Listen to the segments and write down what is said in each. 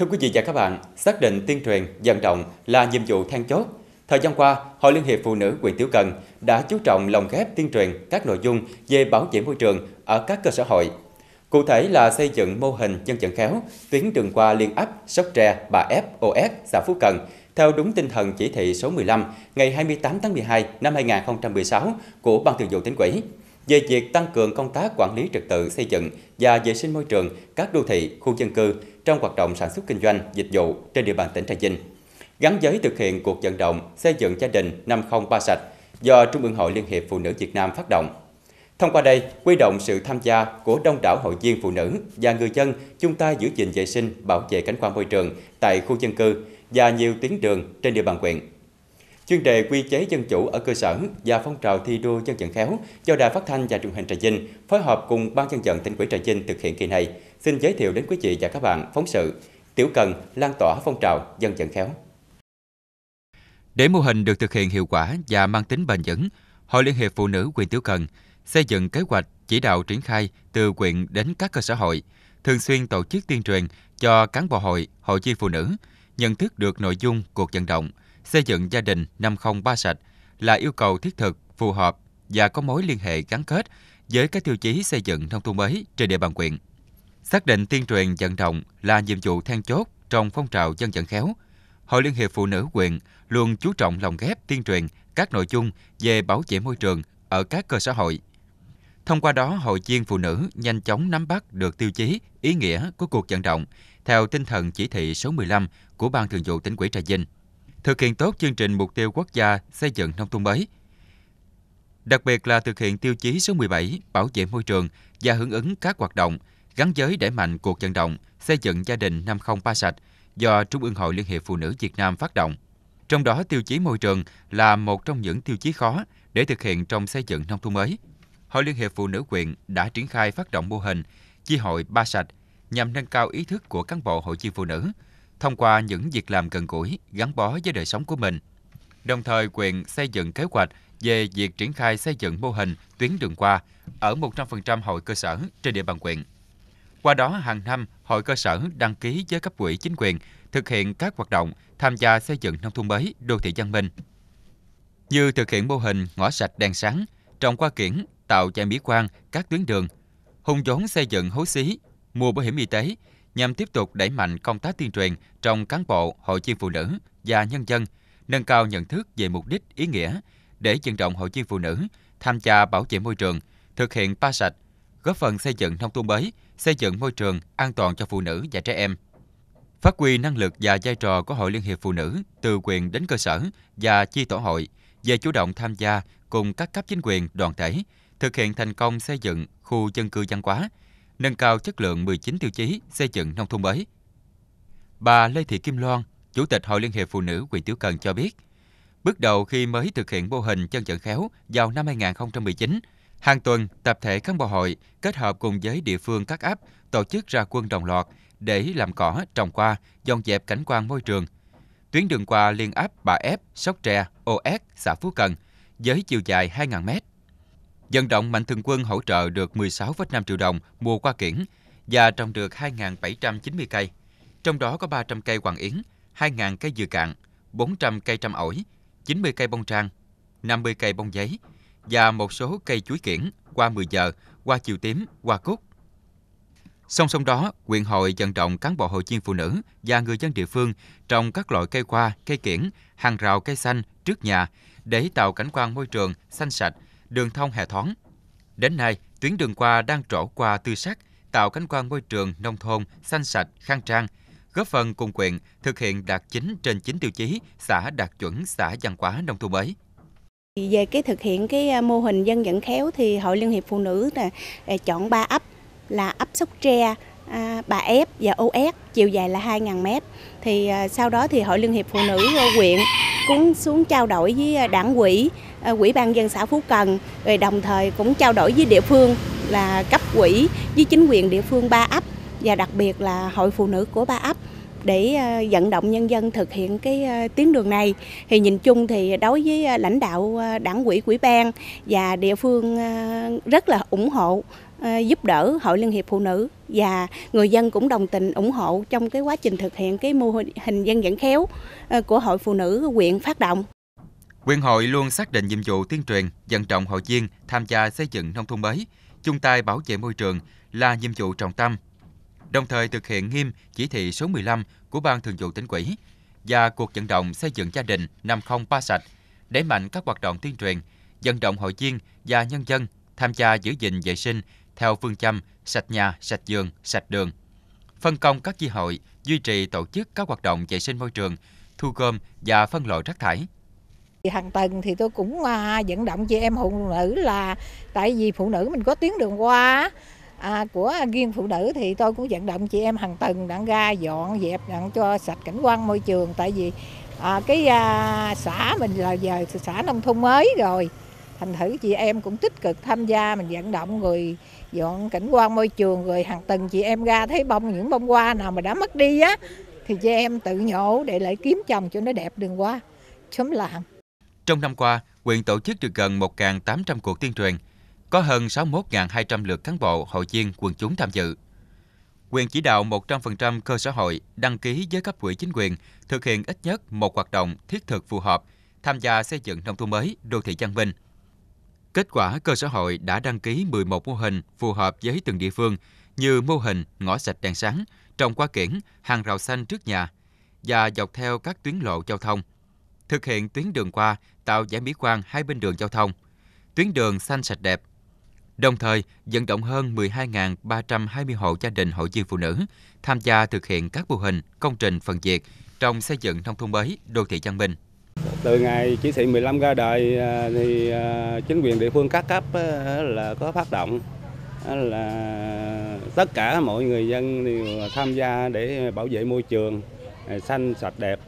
Thưa quý vị và các bạn, xác định tuyên truyền, vận động là nhiệm vụ then chốt. Thời gian qua, Hội Liên hiệp Phụ nữ quyền Tiểu Cần đã chú trọng lồng ghép tuyên truyền các nội dung về bảo vệ môi trường ở các cơ sở hội. Cụ thể là xây dựng mô hình dân vận khéo, tuyến đường qua liên ấp Sóc Tre, Bà Ép, OS, xã Phú Cần, theo đúng tinh thần chỉ thị số 15 ngày 28 tháng 12 năm 2016 của Ban Thường vụ tỉnh ủy về việc tăng cường công tác quản lý trật tự xây dựng và vệ sinh môi trường các đô thị, khu dân cư trong hoạt động sản xuất kinh doanh, dịch vụ trên địa bàn tỉnh Trà Vinh. Gắn với thực hiện cuộc vận động xây dựng gia đình 503 sạch do Trung ương Hội Liên hiệp Phụ nữ Việt Nam phát động. Thông qua đây, quy động sự tham gia của đông đảo hội viên phụ nữ và người dân chung tay giữ gìn vệ sinh, bảo vệ cảnh quan môi trường tại khu dân cư và nhiều tuyến đường trên địa bàn huyện. Chuyên đề quy chế dân chủ ở cơ sở và phong trào thi đua dân vận khéo do Đài Phát thanh và Truyền hình Trà Vinh phối hợp cùng Ban dân vận tỉnh ủy Trà Vinh thực hiện kỳ này. Xin giới thiệu đến quý vị và các bạn phóng sự Tiểu cần lan tỏa phong trào dân vận khéo. Để mô hình được thực hiện hiệu quả và mang tính bền vững, Hội Liên hiệp Phụ nữ quyền Tiểu Cần xây dựng kế hoạch chỉ đạo triển khai từ quyện đến các cơ sở hội, thường xuyên tổ chức tuyên truyền cho cán bộ hội, hội viên phụ nữ nhận thức được nội dung cuộc vận động – xây dựng gia đình 503 sạch là yêu cầu thiết thực, phù hợp và có mối liên hệ gắn kết với các tiêu chí xây dựng nông thôn mới trên địa bàn huyện. Xác định tuyên truyền vận động là nhiệm vụ then chốt trong phong trào dân vận khéo. Hội Liên hiệp Phụ nữ huyện luôn chú trọng lòng ghép tuyên truyền các nội dung về bảo vệ môi trường ở các cơ sở hội. Thông qua đó, hội viên phụ nữ nhanh chóng nắm bắt được tiêu chí, ý nghĩa của cuộc vận động theo tinh thần chỉ thị số 15 của Ban Thường vụ tỉnh ủy Trà Vinh thực hiện tốt chương trình mục tiêu quốc gia xây dựng nông thôn mới. Đặc biệt là thực hiện tiêu chí số 17 bảo vệ môi trường và hưởng ứng các hoạt động gắn với đẩy mạnh cuộc vận động xây dựng gia đình 503 sạch do Trung ương Hội Liên hiệp Phụ nữ Việt Nam phát động. Trong đó tiêu chí môi trường là một trong những tiêu chí khó để thực hiện trong xây dựng nông thôn mới. Hội Liên hiệp Phụ nữ huyện đã triển khai phát động mô hình chi hội ba sạch nhằm nâng cao ý thức của cán bộ hội viên phụ nữ thông qua những việc làm gần gũi, gắn bó với đời sống của mình. Đồng thời, quyền xây dựng kế hoạch về việc triển khai xây dựng mô hình tuyến đường qua ở 100% hội cơ sở trên địa bàn quyện. Qua đó, hàng năm, hội cơ sở đăng ký với cấp quỹ chính quyền thực hiện các hoạt động tham gia xây dựng nông thôn mới, đô thị văn minh. Như thực hiện mô hình ngõ sạch đèn sáng, trồng qua kiển, tạo chạy mỹ quan các tuyến đường, hùng vốn xây dựng hố xí, mua bảo hiểm y tế, nhằm tiếp tục đẩy mạnh công tác tuyên truyền trong cán bộ, hội viên phụ nữ và nhân dân, nâng cao nhận thức về mục đích, ý nghĩa để vận động hội viên phụ nữ tham gia bảo vệ môi trường, thực hiện ba sạch, góp phần xây dựng nông thôn mới, xây dựng môi trường an toàn cho phụ nữ và trẻ em. Phát huy năng lực và vai trò của Hội Liên hiệp Phụ nữ từ quyền đến cơ sở và chi tổ hội về chủ động tham gia cùng các cấp chính quyền đoàn thể thực hiện thành công xây dựng khu dân cư văn hóa nâng cao chất lượng 19 tiêu chí xây dựng nông thôn mới. Bà Lê Thị Kim Loan, Chủ tịch Hội Liên hiệp Phụ nữ huyện Tiểu Cần cho biết, bước đầu khi mới thực hiện mô hình chân trận khéo vào năm 2019, hàng tuần tập thể cán bộ hội kết hợp cùng với địa phương các ấp tổ chức ra quân đồng loạt để làm cỏ, trồng qua, dọn dẹp cảnh quan môi trường. Tuyến đường qua liên ấp Bà Ép, Sóc Tre, OS, xã Phú Cần với chiều dài 2.000 m Dân động Mạnh Thường Quân hỗ trợ được 16,5 triệu đồng mua qua kiển và trồng được 2.790 cây. Trong đó có 300 cây hoàng yến, 2.000 cây dừa cạn, 400 cây trăm ổi, 90 cây bông trang, 50 cây bông giấy và một số cây chuối kiển qua 10 giờ, qua chiều tím, qua cúc. Song song đó, quyền hội vận động cán bộ hội viên phụ nữ và người dân địa phương trồng các loại cây hoa, cây kiển, hàng rào cây xanh trước nhà để tạo cảnh quan môi trường xanh sạch, đường thông hệ thoáng. Đến nay, tuyến đường qua đang trổ qua tươi sắc, tạo cảnh quan môi trường nông thôn xanh sạch, khang trang, góp phần cùng quyền thực hiện đạt chính trên 9 tiêu chí xã đạt chuẩn xã văn hóa nông thôn mới. Về cái thực hiện cái à, mô hình dân vận khéo thì Hội Liên hiệp Phụ nữ là chọn 3 ấp là ấp Sóc Tre, À, bà Ép và OS chiều dài là 2.000 mét. Thì à, sau đó thì Hội Liên hiệp Phụ nữ à, huyện cũng xuống trao đổi với đảng quỹ, quỹ ban dân xã Phú Cần, rồi đồng thời cũng trao đổi với địa phương là cấp quỹ với chính quyền địa phương ba ấp và đặc biệt là hội phụ nữ của ba ấp để vận động nhân dân thực hiện cái tuyến đường này thì nhìn chung thì đối với lãnh đạo đảng quỹ quỹ ban và địa phương rất là ủng hộ Ờ, giúp đỡ Hội Liên hiệp Phụ Nữ và người dân cũng đồng tình ủng hộ trong cái quá trình thực hiện cái mô hình dân vận khéo ờ, của Hội Phụ Nữ huyện phát động. Quyện hội luôn xác định nhiệm vụ tuyên truyền, vận động hội viên tham gia xây dựng nông thôn mới, chung tay bảo vệ môi trường là nhiệm vụ trọng tâm. Đồng thời thực hiện nghiêm chỉ thị số 15 của Ban Thường vụ tỉnh ủy và cuộc vận động xây dựng gia đình năm không ba sạch, đẩy mạnh các hoạt động tuyên truyền, vận động hội viên và nhân dân tham gia giữ gìn vệ sinh theo phương châm sạch nhà, sạch giường, sạch đường. Phân công các chi hội duy trì tổ chức các hoạt động vệ sinh môi trường, thu gom và phân loại rác thải. Hàng tuần thì tôi cũng à, vận động chị em phụ nữ là tại vì phụ nữ mình có tuyến đường qua à, của riêng phụ nữ thì tôi cũng vận động chị em hàng tuần đặng ra dọn dẹp đặng cho sạch cảnh quan môi trường tại vì à, cái à, xã mình là giờ xã nông thôn mới rồi thành thử chị em cũng tích cực tham gia mình vận động người dọn cảnh quan môi trường rồi hàng tuần chị em ra thấy bông những bông hoa nào mà đã mất đi á thì chị em tự nhổ để lại kiếm chồng cho nó đẹp đường qua sớm làm. Trong năm qua, quyền tổ chức được gần 1.800 cuộc tuyên truyền, có hơn 61.200 lượt cán bộ, hội viên, quần chúng tham dự. Quyền chỉ đạo 100% cơ sở hội đăng ký với cấp quỹ chính quyền thực hiện ít nhất một hoạt động thiết thực phù hợp, tham gia xây dựng nông thôn mới, đô thị văn minh – Kết quả, cơ sở hội đã đăng ký 11 mô hình phù hợp với từng địa phương như mô hình ngõ sạch đèn sáng, trồng qua kiển, hàng rào xanh trước nhà và dọc theo các tuyến lộ giao thông. Thực hiện tuyến đường qua tạo giải mỹ quan hai bên đường giao thông, tuyến đường xanh sạch đẹp. Đồng thời, vận động hơn 12.320 hộ gia đình hội viên phụ nữ tham gia thực hiện các mô hình, công trình phần việc trong xây dựng nông thôn mới, đô thị văn minh. Từ ngày chỉ thị 15 ra đời à, thì à, chính quyền địa phương các cấp là có phát động là tất cả mọi người dân đều tham gia để bảo vệ môi trường à, xanh sạch đẹp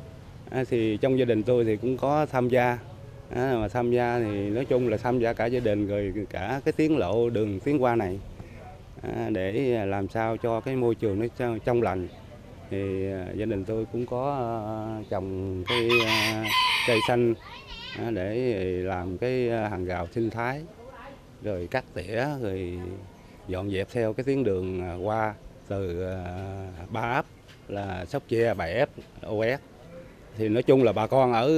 thì trong gia đình tôi thì cũng có tham gia à, mà tham gia thì nói chung là tham gia cả gia đình rồi cả cái tiến lộ đường tiến qua này để làm sao cho cái môi trường nó trong lành thì gia đình tôi cũng có trồng cái cây xanh à, để làm cái à, hàng rào sinh thái rồi cắt tỉa rồi dọn dẹp theo cái tuyến đường à, qua từ ba ấp là Sóc Chia, Bảy ấp, OS. Thì nói chung là bà con ở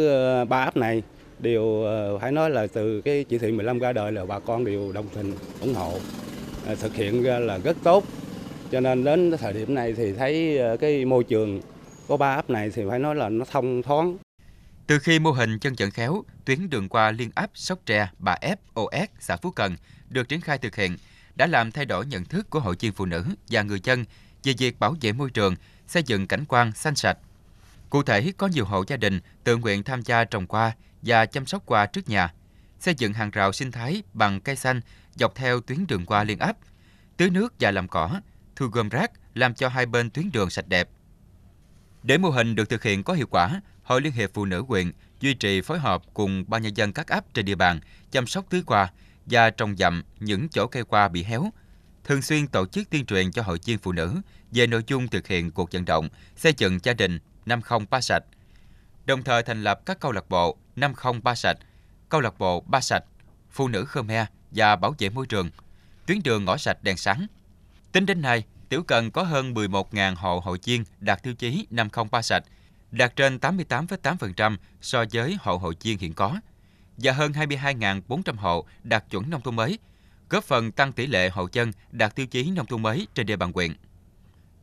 ba ấp này đều phải nói là từ cái chỉ thị 15 ra đời là bà con đều đồng tình ủng hộ thực hiện ra là rất tốt cho nên đến thời điểm này thì thấy cái môi trường có ba ấp này thì phải nói là nó thông thoáng từ khi mô hình chân trận khéo, tuyến đường qua liên áp Sóc Tre, Bà Ép, OS, xã Phú Cần được triển khai thực hiện đã làm thay đổi nhận thức của hội viên phụ nữ và người dân về việc bảo vệ môi trường, xây dựng cảnh quan xanh sạch. Cụ thể, có nhiều hộ gia đình tự nguyện tham gia trồng qua và chăm sóc qua trước nhà, xây dựng hàng rào sinh thái bằng cây xanh dọc theo tuyến đường qua liên áp, tưới nước và làm cỏ, thu gom rác làm cho hai bên tuyến đường sạch đẹp. Để mô hình được thực hiện có hiệu quả, Hội Liên hiệp Phụ nữ huyện duy trì phối hợp cùng ban nhân dân các ấp trên địa bàn chăm sóc tưới qua và trồng dặm những chỗ cây qua bị héo, thường xuyên tổ chức tuyên truyền cho hội viên phụ nữ về nội dung thực hiện cuộc vận động xây dựng gia đình năm không ba sạch, đồng thời thành lập các câu lạc bộ năm không ba sạch, câu lạc bộ ba sạch, phụ nữ Khmer và bảo vệ môi trường, tuyến đường ngõ sạch đèn sáng. Tính đến nay, Tiểu Cần có hơn 11.000 hộ hội viên đạt tiêu chí năm không ba sạch – đạt trên 88,8% so với hộ hội chiên hiện có và hơn 22.400 hộ đạt chuẩn nông thôn mới, góp phần tăng tỷ lệ hộ dân đạt tiêu chí nông thôn mới trên địa bàn huyện.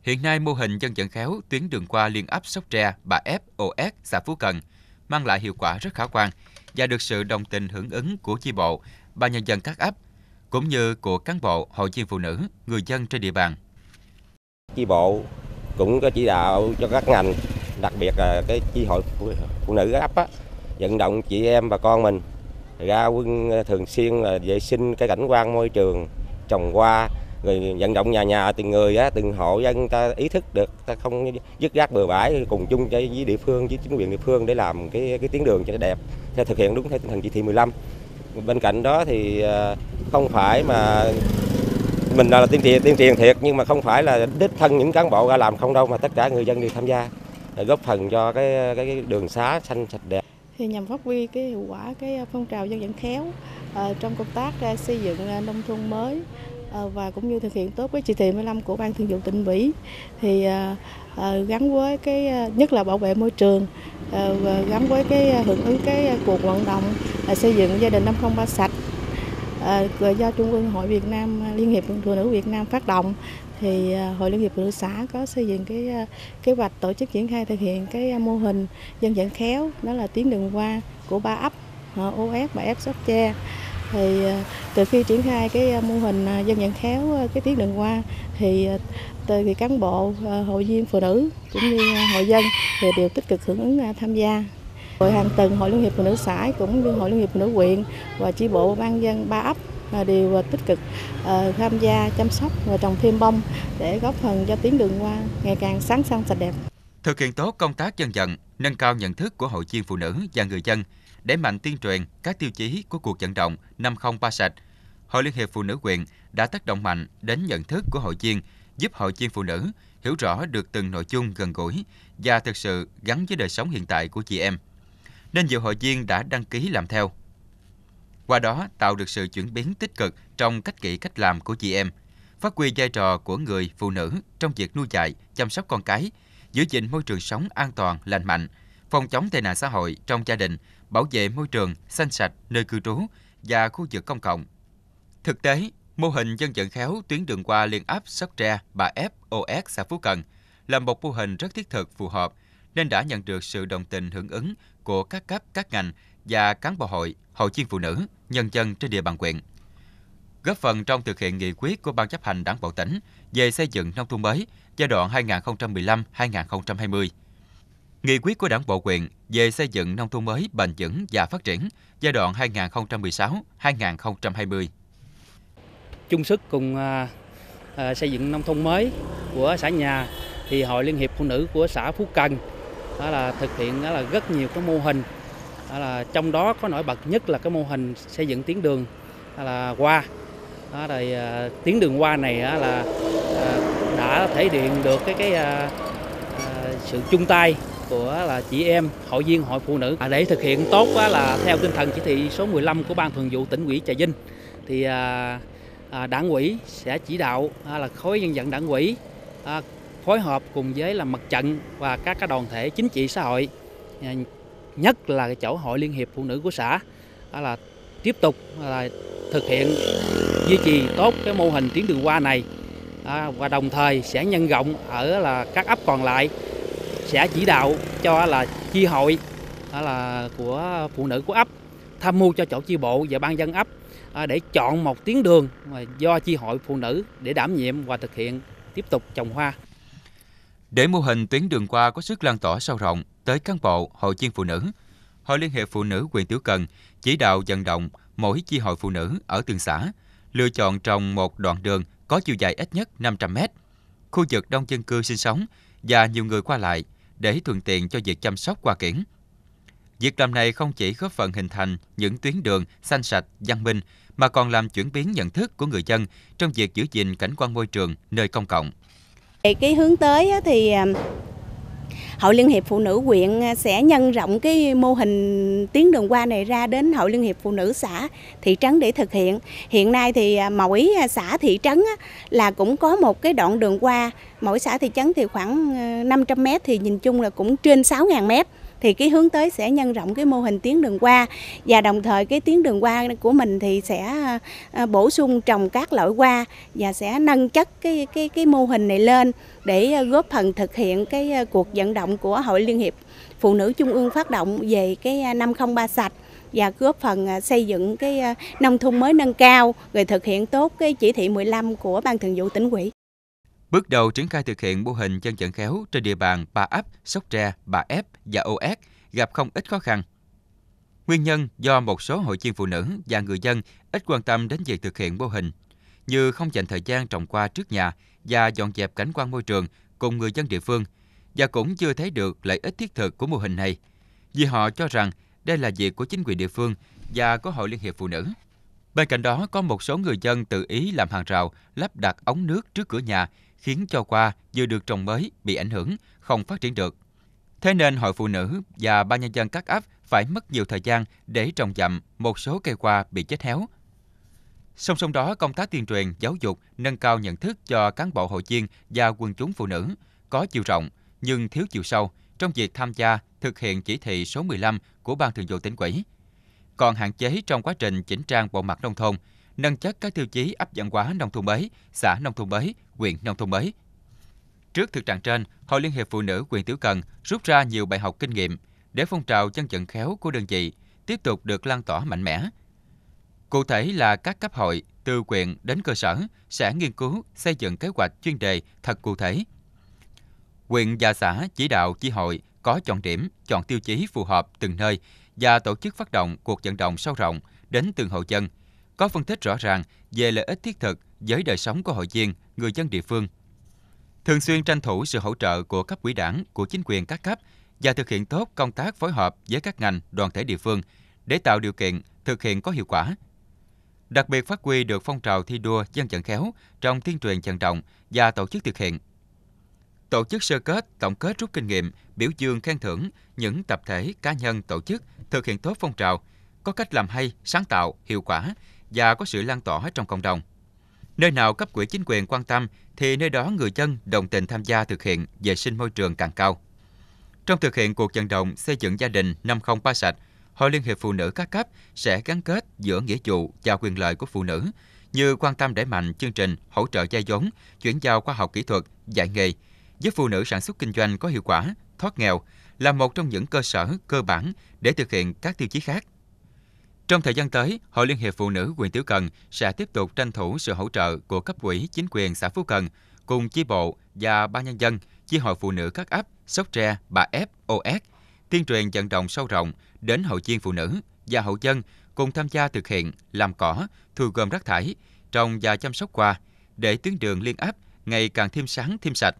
Hiện nay, mô hình dân vận khéo tuyến đường qua liên ấp Sóc Tre, Bà Ép, Ồ Ét, xã Phú Cần mang lại hiệu quả rất khả quan và được sự đồng tình hưởng ứng của chi bộ, bà nhân dân các ấp, cũng như của cán bộ, hội viên phụ nữ, người dân trên địa bàn. Chi bộ cũng có chỉ đạo cho các ngành đặc biệt là cái chi hội phụ nữ ấp á, vận động chị em và con mình ra quân thường xuyên là vệ sinh cái cảnh quan môi trường trồng hoa rồi vận động nhà nhà từng người á, từng hộ dân ta ý thức được ta không dứt rác bừa bãi cùng chung với địa phương với chính quyền địa phương để làm cái cái tuyến đường cho nó đẹp theo thực hiện đúng theo tinh thần chỉ thị 15 bên cạnh đó thì à, không phải mà mình là tiên truyền tiên truyền thiệt nhưng mà không phải là đích thân những cán bộ ra làm không đâu mà tất cả người dân đều tham gia để góp phần cho cái cái đường xá xanh sạch đẹp thì nhằm phát huy cái hiệu quả cái phong trào dân vận khéo uh, trong công tác uh, xây dựng uh, nông thôn mới uh, và cũng như thực hiện tốt cái chỉ thị 15 của ban thường vụ tỉnh ủy thì uh, uh, gắn với cái uh, nhất là bảo vệ môi trường uh, gắn với cái uh, hưởng ứng cái uh, cuộc vận động uh, xây dựng gia đình 503 sạch uh, do Trung ương Hội Việt Nam Liên hiệp Phụ nữ Việt Nam phát động thì à, hội liên hiệp phụ nữ xã có xây dựng cái à, kế hoạch tổ chức triển khai thực hiện cái à, mô hình dân vận khéo đó là tuyến đường qua của ba ấp OF và F Sóc Tre thì từ khi triển khai cái mô hình dân vận khéo cái tuyến đường qua thì từ thì cán bộ hội viên phụ nữ cũng như hội dân thì đều tích cực hưởng ứng tham gia Hội hàng tuần Hội Liên hiệp Phụ nữ xã cũng như Hội Liên hiệp Phụ nữ huyện và chi bộ ban dân ba ấp à, đều à, tích cực à, tham gia chăm sóc và trồng thêm bông để góp phần cho tuyến đường hoa ngày càng sáng xanh sạch đẹp. Thực hiện tốt công tác dân vận, nâng cao nhận thức của hội viên phụ nữ và người dân, để mạnh tuyên truyền các tiêu chí của cuộc vận động năm không ba sạch. Hội Liên hiệp Phụ nữ huyện đã tác động mạnh đến nhận thức của hội viên, giúp hội viên phụ nữ hiểu rõ được từng nội dung gần gũi và thực sự gắn với đời sống hiện tại của chị em nên nhiều hội viên đã đăng ký làm theo. Qua đó tạo được sự chuyển biến tích cực trong cách nghĩ cách làm của chị em, phát huy vai trò của người phụ nữ trong việc nuôi dạy, chăm sóc con cái, giữ gìn môi trường sống an toàn, lành mạnh, phòng chống tệ nạn xã hội trong gia đình, bảo vệ môi trường xanh sạch nơi cư trú và khu vực công cộng. Thực tế, mô hình dân vận khéo tuyến đường qua liên áp Sóc Tre, Bà FOS xã Phú Cần là một mô hình rất thiết thực phù hợp nên đã nhận được sự đồng tình hưởng ứng của các cấp, các ngành và cán bộ hội, hội viên phụ nữ, nhân dân trên địa bàn huyện. Góp phần trong thực hiện nghị quyết của Ban chấp hành Đảng bộ tỉnh về xây dựng nông thôn mới giai đoạn 2015-2020. Nghị quyết của Đảng bộ quyền về xây dựng nông thôn mới bền vững và phát triển giai đoạn 2016-2020. Chung sức cùng à, à, xây dựng nông thôn mới của xã nhà thì Hội Liên hiệp Phụ nữ của xã Phú Cần đó là thực hiện đó là rất nhiều cái mô hình đó là trong đó có nổi bật nhất là cái mô hình xây dựng tuyến đường đó là qua đó rồi à, tuyến đường qua này đó là à, đã thể hiện được cái cái à, sự chung tay của là chị em hội viên hội phụ nữ để thực hiện tốt đó là theo tinh thần chỉ thị số 15 của ban thường vụ tỉnh ủy trà vinh thì đảng ủy sẽ chỉ đạo là khối nhân dân đảng ủy phối hợp cùng với là mặt trận và các cái đoàn thể chính trị xã hội à, nhất là cái chỗ hội liên hiệp phụ nữ của xã đó là tiếp tục là thực hiện duy trì tốt cái mô hình tuyến đường hoa này à, và đồng thời sẽ nhân rộng ở là các ấp còn lại sẽ chỉ đạo cho là chi hội đó là của phụ nữ của ấp tham mưu cho chỗ chi bộ và ban dân ấp à, để chọn một tuyến đường mà do chi hội phụ nữ để đảm nhiệm và thực hiện tiếp tục trồng hoa để mô hình tuyến đường qua có sức lan tỏa sâu rộng tới cán bộ, hội viên phụ nữ, Hội Liên hiệp Phụ nữ quyền Tiểu Cần chỉ đạo vận động mỗi chi hội phụ nữ ở từng xã lựa chọn trồng một đoạn đường có chiều dài ít nhất 500 mét, khu vực đông dân cư sinh sống và nhiều người qua lại để thuận tiện cho việc chăm sóc qua kiển. Việc làm này không chỉ góp phần hình thành những tuyến đường xanh sạch, văn minh, mà còn làm chuyển biến nhận thức của người dân trong việc giữ gìn cảnh quan môi trường nơi công cộng. Cái hướng tới thì à, Hội Liên hiệp Phụ nữ huyện à, sẽ nhân rộng cái mô hình tuyến đường qua này ra đến Hội Liên hiệp Phụ nữ xã, thị trấn để thực hiện. Hiện nay thì à, mỗi xã thị trấn là cũng có một cái đoạn đường qua, mỗi xã thị trấn thì khoảng 500 mét thì nhìn chung là cũng trên 6.000 mét thì cái hướng tới sẽ nhân rộng cái mô hình tuyến đường qua và đồng thời cái tuyến đường qua của mình thì sẽ à, bổ sung trồng các loại qua và sẽ nâng chất cái cái cái mô hình này lên để à, góp phần thực hiện cái à, cuộc vận động của Hội Liên hiệp Phụ nữ Trung ương phát động về cái 503 sạch và góp phần xây dựng cái nông thôn mới nâng cao rồi thực hiện tốt cái chỉ thị 15 của Ban Thường vụ tỉnh ủy. Bước đầu triển khai thực hiện mô hình chân vận khéo trên địa bàn ba Ấp, Sóc Tre, Bà Ép và Ô Ét gặp không ít khó khăn. Nguyên nhân do một số hội viên phụ nữ và người dân ít quan tâm đến việc thực hiện mô hình, như không dành thời gian trồng qua trước nhà và dọn dẹp cảnh quan môi trường cùng người dân địa phương, và cũng chưa thấy được lợi ích thiết thực của mô hình này, vì họ cho rằng đây là việc của chính quyền địa phương và của Hội Liên hiệp Phụ nữ. Bên cạnh đó, có một số người dân tự ý làm hàng rào, lắp đặt ống nước trước cửa nhà khiến cho hoa vừa được trồng mới bị ảnh hưởng, không phát triển được. Thế nên Hội Phụ Nữ và Ban Nhân dân các ấp phải mất nhiều thời gian để trồng chậm, một số cây hoa bị chết héo. Song song đó, công tác tuyên truyền, giáo dục, nâng cao nhận thức cho cán bộ hội viên và quần chúng phụ nữ có chiều rộng nhưng thiếu chiều sâu trong việc tham gia thực hiện chỉ thị số 15 của Ban Thường vụ tỉnh ủy. Còn hạn chế trong quá trình chỉnh trang bộ mặt nông thôn, nâng chất các tiêu chí áp dẫn hóa nông thôn mới, xã nông thôn mới, huyện nông thôn mới. Trước thực trạng trên, Hội Liên hiệp Phụ nữ huyện Tiểu Cần rút ra nhiều bài học kinh nghiệm để phong trào chân trận khéo của đơn vị tiếp tục được lan tỏa mạnh mẽ. Cụ thể là các cấp hội, từ quyện đến cơ sở sẽ nghiên cứu xây dựng kế hoạch chuyên đề thật cụ thể. Quyện và xã chỉ đạo chi hội có chọn điểm, chọn tiêu chí phù hợp từng nơi và tổ chức phát động cuộc vận động sâu rộng đến từng hộ dân – có phân tích rõ ràng về lợi ích thiết thực với đời sống của hội viên, người dân địa phương. Thường xuyên tranh thủ sự hỗ trợ của cấp ủy đảng, của chính quyền các cấp và thực hiện tốt công tác phối hợp với các ngành, đoàn thể địa phương để tạo điều kiện thực hiện có hiệu quả. Đặc biệt phát huy được phong trào thi đua dân vận khéo trong tuyên truyền vận động và tổ chức thực hiện. Tổ chức sơ kết, tổng kết rút kinh nghiệm, biểu dương khen thưởng những tập thể, cá nhân, tổ chức thực hiện tốt phong trào, có cách làm hay, sáng tạo, hiệu quả và có sự lan tỏa trong cộng đồng. Nơi nào cấp quỹ chính quyền quan tâm thì nơi đó người dân đồng tình tham gia thực hiện vệ sinh môi trường càng cao. Trong thực hiện cuộc vận động xây dựng gia đình 503 sạch, Hội Liên hiệp Phụ nữ các cấp sẽ gắn kết giữa nghĩa vụ và quyền lợi của phụ nữ như quan tâm đẩy mạnh chương trình hỗ trợ gia giống, chuyển giao khoa học kỹ thuật, dạy nghề, giúp phụ nữ sản xuất kinh doanh có hiệu quả, thoát nghèo là một trong những cơ sở cơ bản để thực hiện các tiêu chí khác. Trong thời gian tới, Hội Liên hiệp Phụ nữ quyền Tiểu Cần sẽ tiếp tục tranh thủ sự hỗ trợ của cấp ủy chính quyền xã Phú Cần, cùng chi bộ và ban nhân dân, chi hội phụ nữ các ấp Sóc Tre, Bà Ép, OS, tuyên truyền vận động sâu rộng đến hội viên phụ nữ và hộ dân cùng tham gia thực hiện làm cỏ, thu gom rác thải, trồng và chăm sóc hoa để tuyến đường liên ấp ngày càng thêm sáng thêm sạch.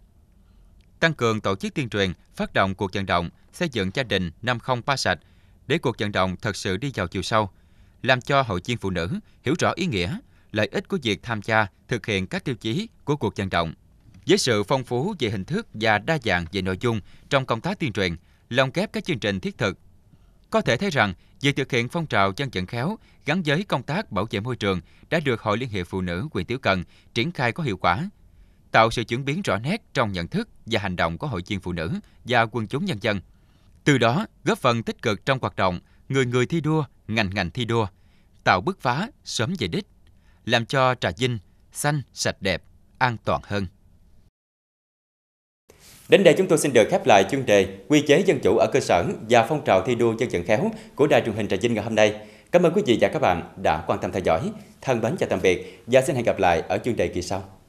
Tăng cường tổ chức tuyên truyền, phát động cuộc vận động xây dựng gia đình 503 sạch để cuộc vận động thật sự đi vào chiều sâu – làm cho hội viên phụ nữ hiểu rõ ý nghĩa, lợi ích của việc tham gia thực hiện các tiêu chí của cuộc vận động. Với sự phong phú về hình thức và đa dạng về nội dung trong công tác tuyên truyền, lồng ghép các chương trình thiết thực, có thể thấy rằng việc thực hiện phong trào dân vận khéo gắn với công tác bảo vệ môi trường đã được Hội Liên hiệp Phụ nữ quyền Tiểu Cần triển khai có hiệu quả, tạo sự chuyển biến rõ nét trong nhận thức và hành động của hội viên phụ nữ và quần chúng nhân dân. Từ đó, góp phần tích cực trong hoạt động người người thi đua, ngành ngành thi đua, tạo bứt phá sớm về đích, làm cho Trà Vinh xanh, sạch đẹp, an toàn hơn. Đến đây chúng tôi xin được khép lại chuyên đề Quy chế dân chủ ở cơ sở và phong trào thi đua dân vận khéo của Đài truyền hình Trà Vinh ngày hôm nay. Cảm ơn quý vị và các bạn đã quan tâm theo dõi. Thân mến chào tạm biệt và xin hẹn gặp lại ở chuyên đề kỳ sau.